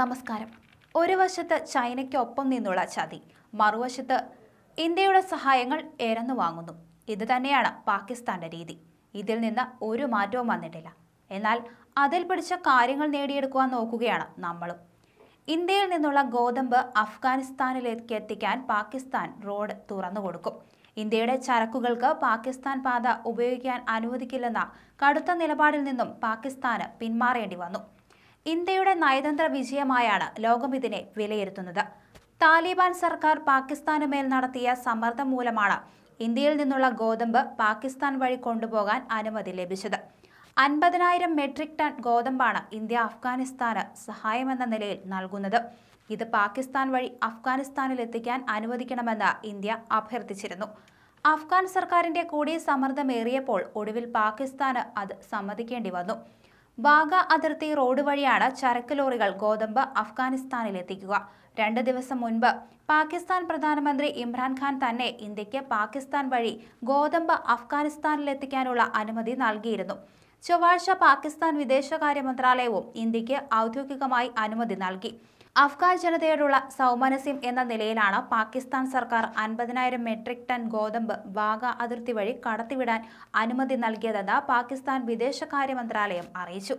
നമസ്കാരം ഒരു വശത്ത് ചൈനയ്ക്കൊപ്പം നിന്നുള്ള ചതി മറുവശത്ത് ഇന്ത്യയുടെ സഹായങ്ങൾ എരന്നു വാങ്ങുന്നു ഇത് തന്നെയാണ് പാകിസ്ഥാന്റെ രീതി ഇതിൽ നിന്ന് ഒരു മാറ്റവും വന്നിട്ടില്ല എന്നാൽ അതിൽ പിടിച്ച കാര്യങ്ങൾ നേടിയെടുക്കുവാൻ നോക്കുകയാണ് നമ്മളും ഇന്ത്യയിൽ നിന്നുള്ള ഗോതമ്പ് അഫ്ഗാനിസ്ഥാനിലേക്ക് എത്തിക്കാൻ പാകിസ്ഥാൻ റോഡ് തുറന്നു കൊടുക്കും ഇന്ത്യയുടെ ചരക്കുകൾക്ക് പാകിസ്ഥാൻ പാത ഉപയോഗിക്കാൻ അനുവദിക്കില്ലെന്ന കടുത്ത നിലപാടിൽ നിന്നും പാകിസ്ഥാന് പിന്മാറേണ്ടി വന്നു ഇന്ത്യയുടെ നയതന്ത്ര വിജയമായാണ് ലോകം ഇതിനെ വിലയിരുത്തുന്നത് താലിബാൻ സർക്കാർ പാകിസ്ഥാന് മേൽ നടത്തിയ സമ്മർദ്ദം മൂലമാണ് ഇന്ത്യയിൽ നിന്നുള്ള ഗോതമ്പ് പാകിസ്ഥാൻ വഴി കൊണ്ടുപോകാൻ അനുമതി ലഭിച്ചത് അൻപതിനായിരം മെട്രിക് ടൺ ഗോതമ്പാണ് ഇന്ത്യ അഫ്ഗാനിസ്ഥാന് സഹായമെന്ന നിലയിൽ നൽകുന്നത് ഇത് പാകിസ്ഥാൻ വഴി അഫ്ഗാനിസ്ഥാനിൽ എത്തിക്കാൻ അനുവദിക്കണമെന്ന് ഇന്ത്യ അഭ്യർത്ഥിച്ചിരുന്നു അഫ്ഗാൻ സർക്കാരിന്റെ കൂടി സമ്മർദ്ദമേറിയപ്പോൾ ഒടുവിൽ പാകിസ്ഥാന് അത് സമ്മതിക്കേണ്ടി വന്നു വാഗ അതിർത്തി റോഡ് വഴിയാണ് ചരക്ക് ലോറികൾ ഗോതമ്പ് അഫ്ഗാനിസ്ഥാനിലെത്തിക്കുക രണ്ട് ദിവസം മുൻപ് പാകിസ്ഥാൻ പ്രധാനമന്ത്രി ഇമ്രാൻഖാൻ തന്നെ ഇന്ത്യക്ക് പാകിസ്ഥാൻ വഴി ഗോതമ്പ് അഫ്ഗാനിസ്ഥാനിലെത്തിക്കാനുള്ള അനുമതി നൽകിയിരുന്നു ചൊവ്വാഴ്ച പാകിസ്ഥാൻ വിദേശകാര്യ മന്ത്രാലയവും ഇന്ത്യക്ക് ഔദ്യോഗികമായി അനുമതി നൽകി അഫ്ഗാൻ ജനതയോടുള്ള സൗമനസ്യം എന്ന നിലയിലാണ് പാകിസ്ഥാൻ സർക്കാർ അൻപതിനായിരം മെട്രിക് ടൺ ഗോതമ്പ് വാഗ അതിർത്തി വഴി കടത്തിവിടാൻ അനുമതി നൽകിയതെന്ന് പാകിസ്ഥാൻ വിദേശകാര്യ മന്ത്രാലയം അറിയിച്ചു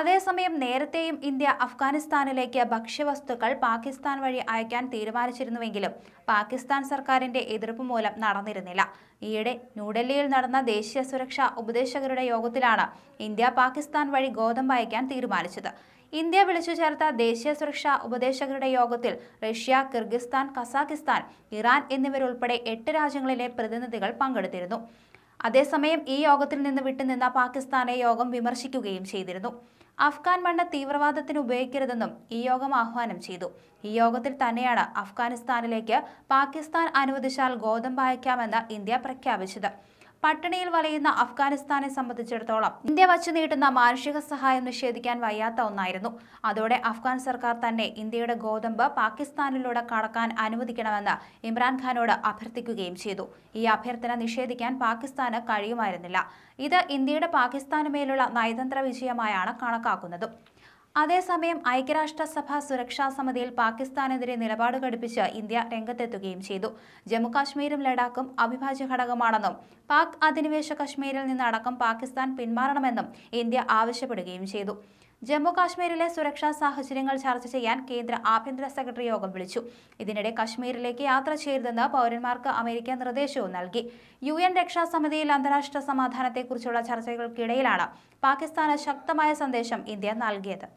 അതേസമയം നേരത്തെയും ഇന്ത്യ അഫ്ഗാനിസ്ഥാനിലേക്ക് ഭക്ഷ്യവസ്തുക്കൾ പാകിസ്ഥാൻ വഴി അയക്കാൻ തീരുമാനിച്ചിരുന്നുവെങ്കിലും പാകിസ്ഥാൻ സർക്കാരിന്റെ എതിർപ്പ് മൂലം നടന്നിരുന്നില്ല ഈയിടെ ന്യൂഡൽഹിയിൽ നടന്ന ദേശീയ സുരക്ഷാ ഉപദേശകരുടെ യോഗത്തിലാണ് ഇന്ത്യ പാകിസ്ഥാൻ വഴി ഗോതമ്പ് അയക്കാൻ തീരുമാനിച്ചത് ഇന്ത്യ വിളിച്ചു ചേർത്ത ദേശീയ സുരക്ഷാ ഉപദേശകരുടെ യോഗത്തിൽ റഷ്യ കിർഗിസ്ഥാൻ കസാഖിസ്ഥാൻ ഇറാൻ എന്നിവരുൾപ്പെടെ എട്ട് രാജ്യങ്ങളിലെ പ്രതിനിധികൾ പങ്കെടുത്തിരുന്നു അതേസമയം ഈ യോഗത്തിൽ നിന്ന് വിട്ടുനിന്ന പാകിസ്ഥാനെ യോഗം വിമർശിക്കുകയും ചെയ്തിരുന്നു അഫ്ഗാൻ മണ്ണ് തീവ്രവാദത്തിന് ഉപയോഗിക്കരുതെന്നും ഈ യോഗം ആഹ്വാനം ചെയ്തു ഈ യോഗത്തിൽ തന്നെയാണ് അഫ്ഗാനിസ്ഥാനിലേക്ക് പാകിസ്ഥാൻ അനുവദിച്ചാൽ ഗോതമ്പ് അയക്കാമെന്ന് ഇന്ത്യ പ്രഖ്യാപിച്ചത് പട്ടിണിയിൽ വലയുന്ന അഫ്ഗാനിസ്ഥാനെ സംബന്ധിച്ചിടത്തോളം ഇന്ത്യ വച്ചു നീട്ടുന്ന മാനുഷിക സഹായം നിഷേധിക്കാൻ വയ്യാത്ത ഒന്നായിരുന്നു അതോടെ അഫ്ഗാൻ സർക്കാർ തന്നെ ഇന്ത്യയുടെ ഗോതമ്പ് പാകിസ്ഥാനിലൂടെ കടക്കാൻ അനുവദിക്കണമെന്ന് ഇമ്രാൻഖാനോട് അഭ്യർത്ഥിക്കുകയും ചെയ്തു ഈ അഭ്യർത്ഥന നിഷേധിക്കാൻ പാകിസ്ഥാന് കഴിയുമായിരുന്നില്ല ഇത് ഇന്ത്യയുടെ പാകിസ്ഥാന് മേലുള്ള നയതന്ത്ര വിജയമായാണ് കണക്കാക്കുന്നത് അതേസമയം ഐക്യരാഷ്ട്രസഭ സുരക്ഷാ സമിതിയിൽ പാകിസ്ഥാനെതിരെ നിലപാട് ഘടിപ്പിച്ച് ഇന്ത്യ രംഗത്തെത്തുകയും ചെയ്തു ജമ്മുകാശ്മീരും ലഡാക്കും അവിഭാജ്യ ഘടകമാണെന്നും പാക് അധിനിവേശ കശ്മീരിൽ നിന്നടക്കം പാകിസ്ഥാൻ പിന്മാറണമെന്നും ഇന്ത്യ ആവശ്യപ്പെടുകയും ചെയ്തു ജമ്മു കാശ്മീരിലെ സുരക്ഷാ സാഹചര്യങ്ങൾ ചർച്ച ചെയ്യാൻ കേന്ദ്ര ആഭ്യന്തര സെക്രട്ടറി യോഗം വിളിച്ചു ഇതിനിടെ കശ്മീരിലേക്ക് യാത്ര ചെയ്യരുതെന്ന് പൗരന്മാർക്ക് അമേരിക്ക നിർദ്ദേശവും നൽകി യു എൻ രക്ഷാസമിതിയിൽ അന്താരാഷ്ട്ര സമാധാനത്തെക്കുറിച്ചുള്ള ചർച്ചകൾക്കിടയിലാണ് പാകിസ്ഥാന് ശക്തമായ സന്ദേശം ഇന്ത്യ നൽകിയത്